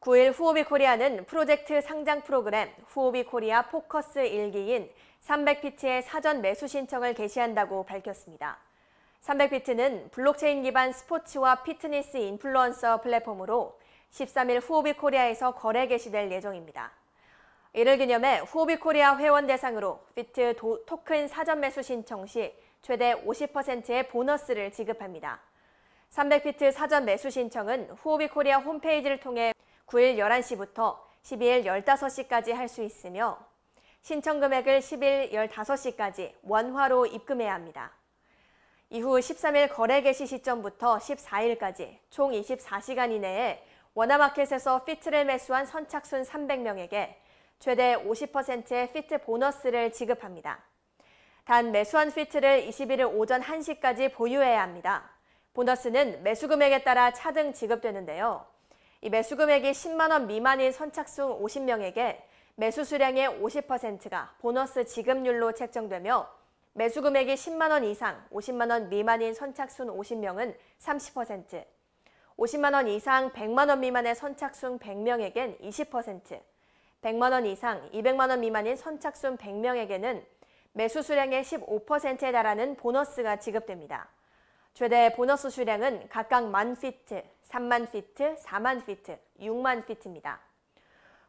9일 후오비 코리아는 프로젝트 상장 프로그램 후오비 코리아 포커스 1기인 300피트의 사전 매수 신청을 개시한다고 밝혔습니다. 300피트는 블록체인 기반 스포츠와 피트니스 인플루언서 플랫폼으로 13일 후오비 코리아에서 거래 개시될 예정입니다. 이를 기념해 후오비 코리아 회원 대상으로 피트 도, 토큰 사전 매수 신청 시 최대 50%의 보너스를 지급합니다. 300피트 사전 매수 신청은 후오비 코리아 홈페이지를 통해 9일 11시부터 12일 15시까지 할 수 있으며 신청 금액을 10일 15시까지 원화로 입금해야 합니다. 이후 13일 거래 개시 시점부터 14일까지 총 24시간 이내에 원화마켓에서 피트를 매수한 선착순 300명에게 최대 50%의 피트 보너스를 지급합니다. 단 매수한 피트를 21일 오전 1시까지 보유해야 합니다. 보너스는 매수 금액에 따라 차등 지급되는데요. 이 매수 금액이 10만 원 미만인 선착순 50명에게 매수 수량의 50%가 보너스 지급률로 책정되며 매수 금액이 10만 원 이상 50만 원 미만인 선착순 50명은 30%, 50만 원 이상 100만 원 미만의 선착순 100명에겐 20%, 100만 원 이상 200만 원 미만인 선착순 100명에게는 매수 수량의 15%에 달하는 보너스가 지급됩니다. 최대 보너스 수량은 각각 1만 피트, 3만 피트, 4만 피트, 6만 피트입니다.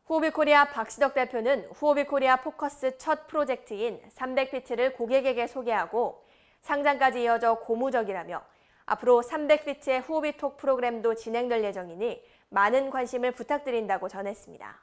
후오비코리아 박시덕 대표는 후오비코리아 포커스 첫 프로젝트인 300피트를 고객에게 소개하고 상장까지 이어져 고무적이라며 앞으로 300피트의 후오비톡 프로그램도 진행될 예정이니 많은 관심을 부탁드린다고 전했습니다.